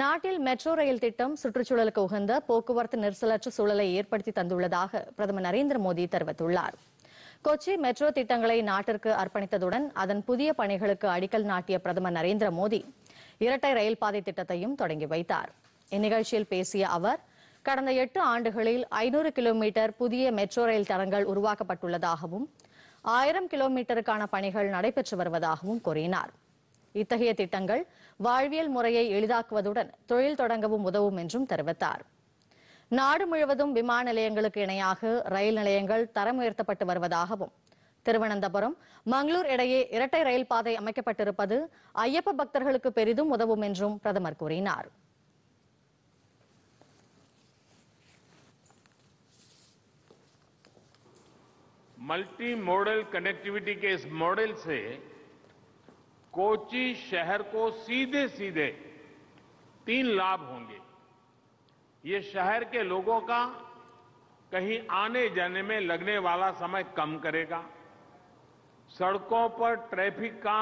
நாட்டில் metro rail திட்டம் சுற்றுச்சூழலுக்கு உகந்த போக்குவரத்து நெரிசலற்ற சூழலை ஏற்படுத்தி தந்துள்ளதாக பிரதமர் நரேந்திர மோடி தெரிவித்துள்ளார் கொச்சி மெட்ரோ திட்டங்களை நாட்டிற்கு அர்ப்பணித்ததுடன் அதன் புதிய பணிகளுக்கு அடிக்கல் நாட்டிய பிரதமர் நரேந்திர மோடி இரட்டை ரயில் பாதை திட்டத்தையும் தொடங்கி வைத்தார் இந்நிகழ்ச்சியில் பேசிய அவர் கடந்த எட்டு ஆண்டுகளில் ஐநூறு கிலோமீட்டர் புதிய மெட்ரோ ரயில் தரங்கள் உருவாக்கப்பட்டுள்ளதாகவும் ஆயிரம் கிலோமீட்டருக்கான பணிகள் நடைபெற்று வருவதாகவும் கூறினாா் இத்தகைய திட்டங்கள் வாழ்வியல் முறையை எளிதாக்குவதுடன் தொழில் தொடங்கவும் உதவும் என்றும் தெரிவித்தார் நாடு முழுவதும் விமான நிலையங்களுக்கு இணையாக ரயில் நிலையங்கள் தரம் உயர்த்தப்பட்டு வருவதாகவும் திருவனந்தபுரம் மங்களூர் இடையே இரட்டை ரயில் பாதை அமைக்கப்பட்டிருப்பது ஐயப்ப பக்தர்களுக்கு பெரிதும் உதவும் என்றும் பிரதமர் கூறினார் மல்டி कोची शहर को सीधे सीधे तीन लाभ होंगे ये शहर के लोगों का कहीं आने जाने में लगने वाला समय कम करेगा सड़कों पर ट्रैफिक का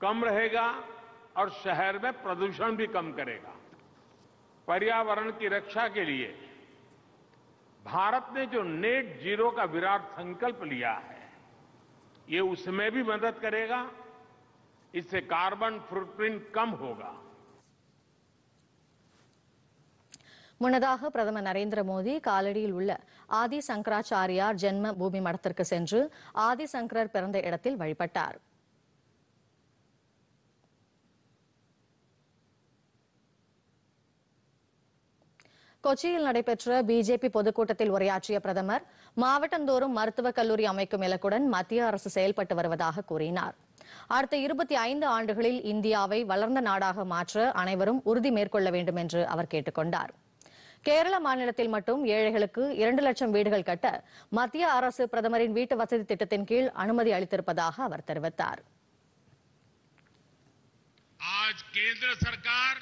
कम रहेगा और शहर में प्रदूषण भी कम करेगा पर्यावरण की रक्षा के लिए भारत ने जो नेट जीरो का विराट संकल्प लिया है ये उसमें भी मदद करेगा इससे कार्बन फुटप्रिंट कम होगा முன்னதாக பிரதமர் நரேந்திர மோடி காலடியில் உள்ள ஆதி சங்கராச்சாரியார் ஜென்ம பூமி மடத்திற்கு சென்று ஆதி சங்கரர் பிறந்த இடத்தில் வழிபட்டார் கொச்சியில் நடைபெற்ற பிஜேபி பொதுக்கூட்டத்தில் உரையாற்றிய பிரதமர் மாவட்டந்தோறும் மருத்துவக் கல்லூரி அமைக்கும் இலக்குடன் மத்திய அரசு செயல்பட்டு வருவதாக கூறினாா் அடுத்த இருபத்தி ஐந்து ஆண்டுகளில் இந்தியாவை வளர்ந்த நாடாக மாற்ற அனைவரும் உறுதி மேற்கொள்ள வேண்டும் என்று அவர் கேட்டுக் கேரள மாநிலத்தில் மட்டும் ஏழைகளுக்கு இரண்டு லட்சம் வீடுகள் கட்ட மத்திய அரசு பிரதமரின் வீட்டு வசதி திட்டத்தின் கீழ் அனுமதி அளித்திருப்பதாக அவர் தெரிவித்தார் आज केंद्र सरकार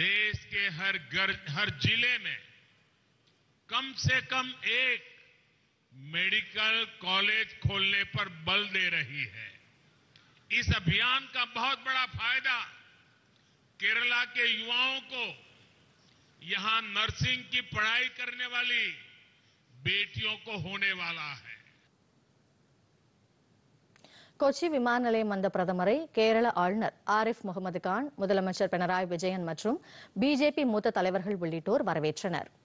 देश के हर गर, हर जिले में कम से कम एक मेडिकल कॉलेज खोलने पर बल दे रही है इस अभियान का बहुत बड़ा फायदा केरला के युवाओं को यहां नर्सिंग की पढ़ाई करने वाली बेटियों को होने वाला है कोची विमान नये प्रदमरे केर आरिफ मुहमद खान मुद्दा विजय बीजेपी मूत तोर वरवे